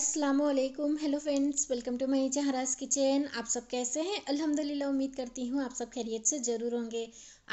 Aslam hello friends welcome to my Zahraj kitchen आप सब कैसे हैं अल्हम्दुलिल्लाह उम्मीद करती हूँ आप सब खैरियत से ज़रूर होंगे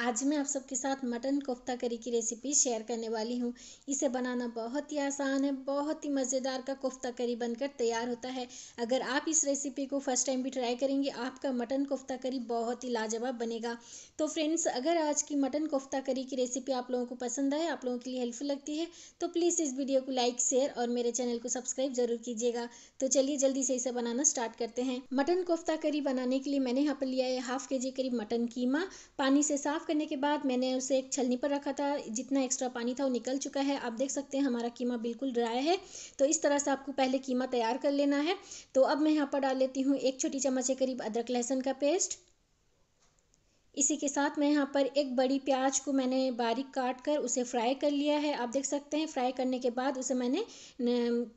आज मैं आप सबके साथ मटन कोफ्ता करी की रेसिपी शेयर करने वाली हूँ इसे बनाना बहुत ही आसान है बहुत ही मज़ेदार का कोफ्ता करी बनकर तैयार होता है अगर आप इस रेसिपी को फर्स्ट टाइम भी ट्राई करेंगे आपका मटन कोफ्ता करी बहुत ही लाजवाब बनेगा तो फ्रेंड्स अगर आज की मटन कोफ्ता करी की रेसिपी आप लोगों को पसंद आए आप लोगों के लिए हेल्पफुल लगती है तो प्लीज़ इस वीडियो को लाइक शेयर और मेरे चैनल को सब्सक्राइब जरूर कीजिएगा तो चलिए जल्दी से इसे बनाना स्टार्ट करते हैं मटन कोफ्ता करी बनाने के लिए मैंने यहाँ पर लिया है हाफ के जी करीब मटन कीमा पानी से साफ करने के बाद मैंने उसे एक छलनी पर रखा था जितना एक्स्ट्रा पानी था वो निकल चुका है आप देख सकते हैं हमारा कीमा बिल्कुल ड्राई है तो इस तरह से आपको पहले कीमा तैयार कर लेना है तो अब मैं यहाँ पर डाल लेती हूँ एक छोटी चम्मच के करीब अदरक लहसुन का पेस्ट इसी के साथ मैं यहाँ पर एक बड़ी प्याज को मैंने बारीक काट कर उसे फ्राई कर लिया है आप देख सकते हैं फ्राई करने के बाद उसे मैंने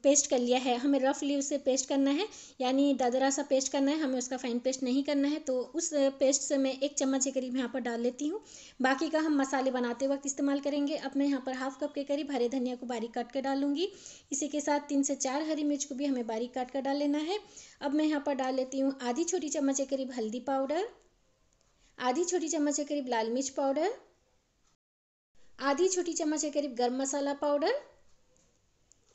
पेस्ट कर लिया है हमें रफली उसे पेस्ट करना है यानी दादरा सा पेस्ट करना है हमें उसका फाइन पेस्ट नहीं करना है तो उस पेस्ट से मैं एक चम्मच के करीब यहाँ पर डाल लेती हूँ बाकी का हम मसाले बनाते वक्त इस्तेमाल करेंगे अब मैं यहाँ पर हाफ कप के करीब हरे धनिया को बारीक काट कर डालूंगी इसी के साथ तीन से चार हरी मिर्च को भी हमें बारीक काट कर डाल लेना है अब मैं यहाँ पर डाल लेती हूँ आधी छोटी चम्मच के करीब हल्दी पाउडर आधी छोटी चम्मच के करीब लाल मिर्च पाउडर आधी छोटी चम्मच के करीब गर्म मसाला पाउडर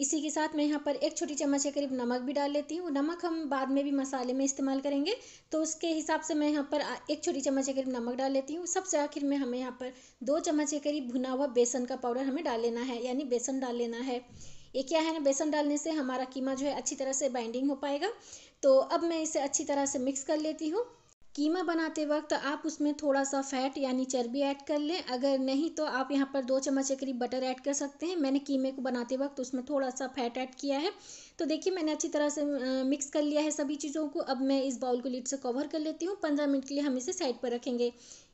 इसी के साथ मैं यहाँ पर एक छोटी चम्मच के करीब नमक भी डाल लेती हूँ नमक हम बाद में भी मसाले में इस्तेमाल करेंगे तो उसके हिसाब से मैं यहाँ पर एक छोटी चम्मच के करीब नमक डाल लेती हूँ सबसे आखिर में हमें यहाँ पर दो चम्मच के करीब भुना हुआ बेसन का पाउडर हमें डाल लेना है यानी बेसन डाल लेना है ये क्या है ना बेसन डालने से हमारा कीमा जो है अच्छी तरह से बाइंडिंग हो पाएगा तो अब मैं इसे अच्छी तरह से मिक्स कर लेती हूँ कीमा बनाते वक्त आप उसमें थोड़ा सा फैट यानी चर्बी ऐड कर लें अगर नहीं तो आप यहाँ पर दो चम्मच के करीब बटर ऐड कर सकते हैं मैंने कीमे को बनाते वक्त उसमें थोड़ा सा फैट ऐड किया है तो देखिए मैंने अच्छी तरह से मिक्स कर लिया है सभी चीज़ों को अब मैं इस बाउल को लीड से कवर कर लेती हूँ पंद्रह मिनट के लिए हम इसे साइड पर रखेंगे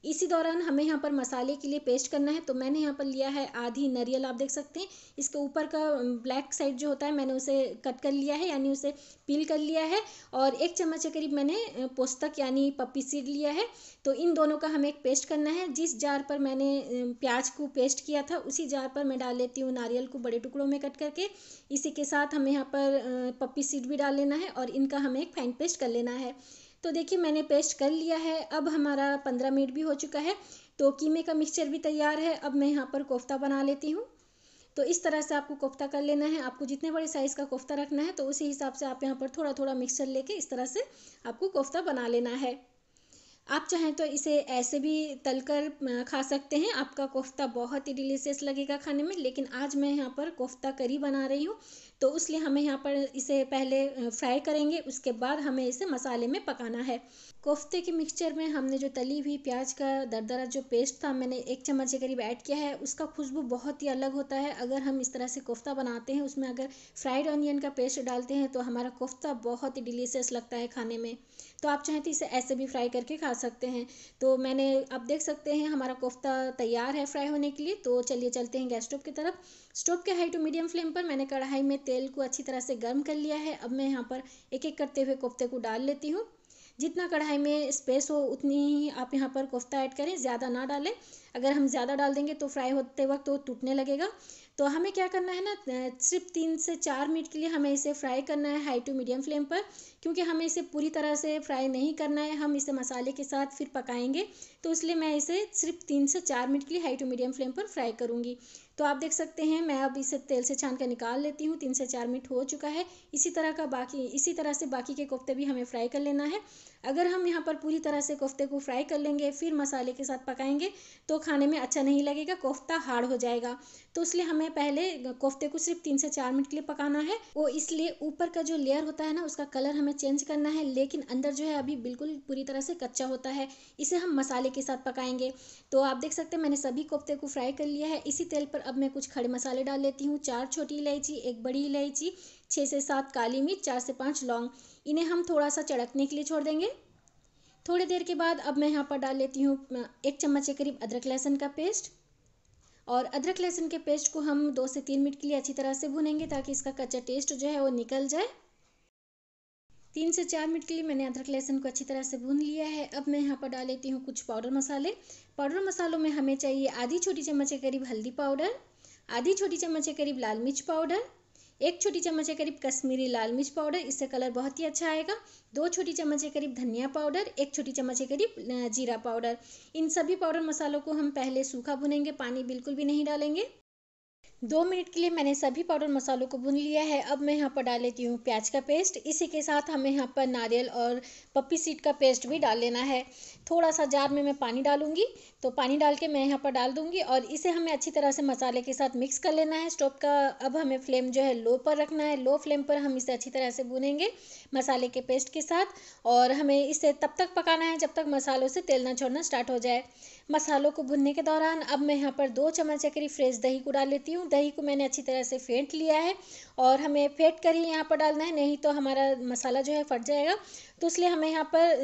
इसी दौरान हमें यहाँ पर मसाले के लिए पेस्ट करना है तो मैंने यहाँ पर लिया है आधी नरियल आप देख सकते हैं इसके ऊपर का ब्लैक साइड जो होता है मैंने उसे कट कर लिया है यानी उसे पील कर लिया है और एक चम्मच के करीब मैंने पोस्तक यानी पप्पी सीड लिया है तो इन दोनों का हमें एक पेस्ट करना है जिस जार पर मैंने प्याज को पेस्ट किया था उसी जार पर मैं डाल लेती हूँ नारियल को बड़े टुकड़ों में कट करके इसी के साथ हमें यहाँ पर पप्पी सीड भी डाल लेना है और इनका हमें एक फाइन पेस्ट कर लेना है तो देखिए मैंने पेस्ट कर लिया है अब हमारा पंद्रह मिनट भी हो चुका है तो कीमे का मिक्सचर भी तैयार है अब मैं यहाँ पर कोफ्ता बना लेती हूँ तो इस तरह से आपको कोफ्ता कर लेना है आपको जितने बड़े साइज़ का कोफ्ता रखना है तो उसी हिसाब से आप यहाँ पर थोड़ा थोड़ा मिक्सचर लेके इस तरह से आपको कोफ्ता बना लेना है आप चाहें तो इसे ऐसे भी तल कर खा सकते हैं आपका कोफ्ता बहुत ही डिलीशियस लगेगा खाने में लेकिन आज मैं यहाँ पर कोफ्ता करी बना रही हूँ तो उसलिए हमें यहाँ पर इसे पहले फ्राई करेंगे उसके बाद हमें इसे मसाले में पकाना है कोफ्ते के मिक्सचर में हमने जो तली हुई प्याज का दरदरा जो पेस्ट था मैंने एक चम्मच के करीब ऐड किया है उसका खुशबू बहुत ही अलग होता है अगर हम इस तरह से कोफ्ता बनाते हैं उसमें अगर फ्राइड ऑनियन का पेस्ट डालते हैं तो हमारा कोफ्ता बहुत ही डिलीशियस लगता है खाने में तो आप चाहें तो इसे ऐसे भी फ्राई करके खा सकते हैं तो मैंने आप देख सकते हैं हमारा कोफ्ता तैयार है फ्राई होने के लिए तो चलिए चलते हैं गैस स्टोव की तरफ स्टोव के हाई टू मीडियम फ्लेम पर मैंने कढ़ाई में तेल को अच्छी तरह से गर्म कर लिया है अब मैं यहाँ पर एक एक करते हुए कोफ्ते को डाल लेती हूँ जितना कढ़ाई में स्पेस हो उतनी ही आप यहाँ पर कोफ्ता ऐड करें ज़्यादा ना डालें अगर हम ज़्यादा डाल देंगे तो फ्राई होते वक्त वो टूटने लगेगा तो हमें क्या करना है ना सिर्फ तीन से चार मिनट के लिए हमें इसे फ्राई करना है हाई टू मीडियम फ्लेम पर क्योंकि हमें इसे पूरी तरह से फ्राई नहीं करना है हम इसे मसाले के साथ फिर पकाएंगे तो इसलिए मैं इसे सिर्फ तीन से चार मिनट के लिए हाई टू मीडियम फ्लेम पर फ्राई करूँगी तो आप देख सकते हैं मैं अब इसे तेल से छान कर निकाल लेती हूँ तीन से चार मिनट हो चुका है इसी तरह का बाकी इसी तरह से बाकी के कोफ्ते भी हमें फ्राई कर लेना है अगर हम यहाँ पर पूरी तरह से कोफ्ते को फ्राई कर लेंगे फिर मसाले के साथ पकाएंगे तो खाने में अच्छा नहीं लगेगा कोफ्ता हार्ड हो जाएगा तो इसलिए हमें पहले कोफ्ते को सिर्फ तीन से चार मिनट के लिए पकाना है वो इसलिए ऊपर का जो लेयर होता है ना उसका कलर हमें चेंज करना है लेकिन अंदर जो है अभी बिल्कुल पूरी तरह से कच्चा होता है इसे हम मसाले के साथ पकाएंगे तो आप देख सकते हैं मैंने सभी कोफ्ते को फ्राई कर लिया है इसी तेल पर अब मैं कुछ खड़े मसाले डाल लेती हूँ चार छोटी इलायची एक बड़ी इलायची छः से सात काली मिर्च चार से पाँच लौंग इन्हें हम थोड़ा सा चढ़कने के लिए छोड़ देंगे थोड़ी देर के बाद अब मैं यहाँ पर डाल लेती हूँ एक चम्मच के करीब अदरक लहसुन का पेस्ट और अदरक लहसुन के पेस्ट को हम दो से तीन मिनट के लिए अच्छी तरह से भुनेंगे ताकि इसका कच्चा टेस्ट जो है वो निकल जाए तीन से चार मिनट के लिए मैंने अदरक लहसुन को अच्छी तरह से भून लिया है अब मैं यहाँ पर डाल लेती हूँ कुछ पाउडर मसाले पाउडर मसालों में हमें चाहिए आधी छोटी चम्मच के करीब हल्दी पाउडर आधी छोटी चम्मच के करीब लाल मिर्च पाउडर एक छोटी चम्मच के करीब कश्मीरी लाल मिर्च पाउडर इससे कलर बहुत ही अच्छा आएगा दो छोटी चम्मच के करीब धनिया पाउडर एक छोटी चम्मच के करीब जीरा पाउडर इन सभी पाउडर मसालों को हम पहले सूखा भुनेंगे पानी बिल्कुल भी नहीं डालेंगे दो मिनट के लिए मैंने सभी पाउडर मसालों को भून लिया है अब मैं यहाँ पर डाल लेती हूँ प्याज का पेस्ट इसी के साथ हमें यहाँ पर नारियल और पप्पी सीड का पेस्ट भी डाल लेना है थोड़ा सा जार में मैं पानी डालूंगी तो पानी डाल के मैं यहाँ पर डाल दूंगी और इसे हमें अच्छी तरह से मसाले के साथ मिक्स कर लेना है स्टोव का अब हमें फ्लेम जो है लो पर रखना है लो फ्लेम पर हम इसे अच्छी तरह से भूनेंगे मसाले के पेस्ट के साथ और हमें इसे तब तक पकाना है जब तक मसालों से तेल ना छोड़ना स्टार्ट हो जाए मसालों को भुनने के दौरान अब मैं यहाँ पर दो चम्मच करीब फ्रेश दही को डाल लेती हूँ दही को मैंने अच्छी तरह से फेंट लिया है और हमें फेंट कर ही यहाँ पर डालना है नहीं तो हमारा मसाला जो है फट जाएगा तो इसलिए हमें यहाँ पर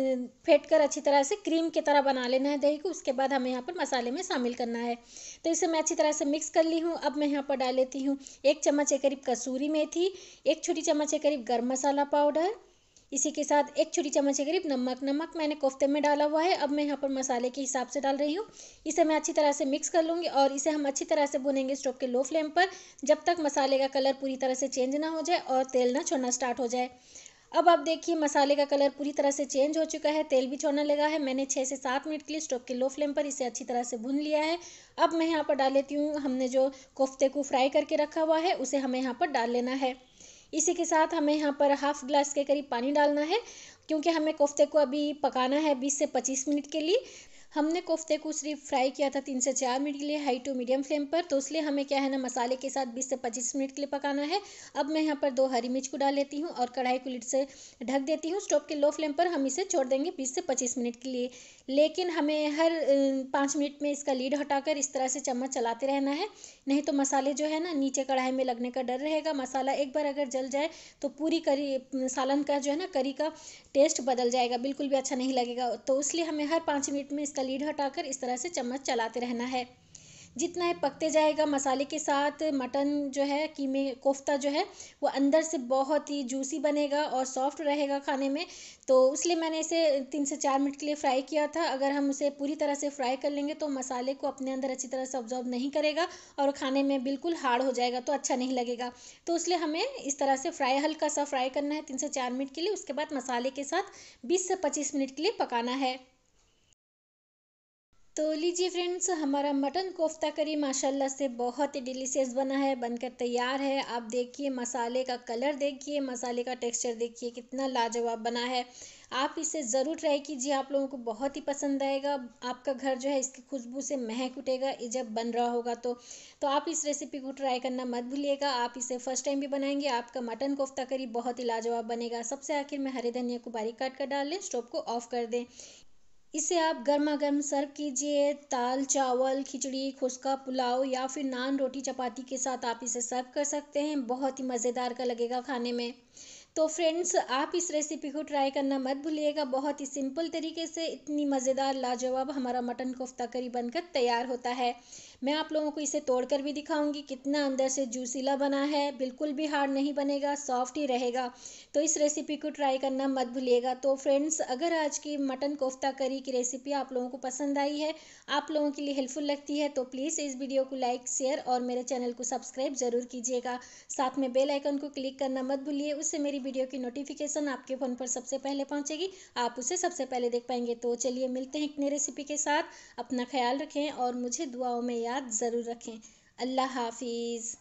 फेंट कर अच्छी तरह से क्रीम की तरह बना लेना है दही को उसके बाद हमें यहाँ पर मसाले में शामिल करना है तो इसे मैं अच्छी तरह से मिक्स कर ली हूँ अब मैं यहाँ पर डाल लेती हूँ एक चम्मच के करीब कसूरी मेथी एक छोटी चम्मच के करीब गर्म मसाला पाउडर इसी के साथ एक छोटी चम्मच के करीब नमक नमक मैंने कोफ्ते में डाला हुआ है अब मैं यहाँ पर मसाले के हिसाब से डाल रही हूँ इसे मैं अच्छी तरह से मिक्स कर लूँगी और इसे हम अच्छी तरह से भुनेंगे स्टोव के लो फ्लेम पर जब तक मसाले का कलर पूरी तरह से चेंज ना हो जाए और तेल ना छोड़ना स्टार्ट हो जाए अब आप देखिए मसाले का कलर पूरी तरह से चेंज हो चुका है तेल भी छोड़ने लगा है मैंने छः से सात मिनट के लिए स्टोव के लो फ्लेम पर इसे अच्छी तरह से भून लिया है अब मैं यहाँ पर डाल लेती हूँ हमने जो कोफ्ते को फ्राई करके रखा हुआ है उसे हमें यहाँ पर डाल लेना है इसी के साथ हमें यहाँ पर हाफ ग्लास के करीब पानी डालना है क्योंकि हमें कोफ्ते को अभी पकाना है 20 से 25 मिनट के लिए हमने कोफ्ते को सिर्फ फ्राई किया था तीन से चार मिनट के लिए हाई टू मीडियम फ्लेम पर तो इसलिए हमें क्या है ना मसाले के साथ बीस से पच्चीस मिनट के लिए पकाना है अब मैं यहाँ पर दो हरी मिर्च को डाल लेती हूँ और कढ़ाई को लिट से ढक देती हूँ स्टोव के लो फ्लेम पर हम इसे छोड़ देंगे बीस से पच्चीस मिनट के लिए लेकिन हमें हर पाँच मिनट में इसका लीड हटाकर इस तरह से चम्मच चलाते रहना है नहीं तो मसाले जो है ना नीचे कढ़ाई में लगने का डर रहेगा मसाला एक बार अगर जल जाए तो पूरी करी सालन का जो है ना करी का टेस्ट बदल जाएगा बिल्कुल भी अच्छा नहीं लगेगा तो इसलिए हमें हर पाँच मिनट में इस इसका लीड हटाकर इस तरह से चम्मच चलाते रहना है जितना है पकते जाएगा मसाले के साथ मटन जो है कीमे कोफ्ता जो है वो अंदर से बहुत ही जूसी बनेगा और सॉफ्ट रहेगा खाने में तो इसलिए मैंने इसे तीन से चार मिनट के लिए फ्राई किया था अगर हम उसे पूरी तरह से फ्राई कर लेंगे तो मसाले को अपने अंदर अच्छी तरह से ऑब्जॉर्व नहीं करेगा और खाने में बिल्कुल हार्ड हो जाएगा तो अच्छा नहीं लगेगा तो इसलिए हमें इस तरह से फ्राई हल्का सा फ्राई करना है तीन से चार मिनट के लिए उसके बाद मसाले के साथ बीस से पच्चीस मिनट के लिए पकाना है तो लीजिए फ्रेंड्स हमारा मटन कोफ्ता करी माशाल्लाह से बहुत ही डिलीशियस बना है बनकर तैयार है आप देखिए मसाले का कलर देखिए मसाले का टेक्सचर देखिए कितना लाजवाब बना है आप इसे ज़रूर ट्राई कीजिए आप लोगों को बहुत ही पसंद आएगा आपका घर जो है इसकी खुशबू से महक उठेगा जब बन रहा होगा तो तो आप इस रेसिपी को ट्राई करना मत भूलिएगा आप इसे फर्स्ट टाइम भी बनाएंगे आपका मटन कोफ्ता करी बहुत ही लाजवाब बनेगा सबसे आखिर में हरे धनिया को बारीक काट कर डाल लें स्टोव को ऑफ कर दें इसे आप गर्मा गर्म सर्व कीजिए दाल चावल खिचड़ी खुशका पुलाव या फिर नान रोटी चपाती के साथ आप इसे सर्व कर सकते हैं बहुत ही मज़ेदार का लगेगा खाने में तो फ्रेंड्स आप इस रेसिपी को ट्राई करना मत भूलिएगा बहुत ही सिंपल तरीके से इतनी मज़ेदार लाजवाब हमारा मटन कोफ्ता करी बनकर तैयार होता है मैं आप लोगों को इसे तोड़कर भी दिखाऊंगी कितना अंदर से जूसीला बना है बिल्कुल भी हार्ड नहीं बनेगा सॉफ्ट ही रहेगा तो इस रेसिपी को ट्राई करना मत भूलिएगा तो फ्रेंड्स अगर आज की मटन कोफ्ता करी की रेसिपी आप लोगों को पसंद आई है आप लोगों के लिए हेल्पफुल लगती है तो प्लीज़ इस वीडियो को लाइक शेयर और मेरे चैनल को सब्सक्राइब ज़रूर कीजिएगा साथ में बेल आइकन को क्लिक करना मत भूलिए उससे मेरी वीडियो की नोटिफिकेशन आपके फ़ोन पर सबसे पहले पहुँचेगी आप उसे सबसे पहले देख पाएंगे तो चलिए मिलते हैं नई रेसिपी के साथ अपना ख्याल रखें और मुझे दुआओं में याद ज़रूर रखें अल्लाह हाफिज़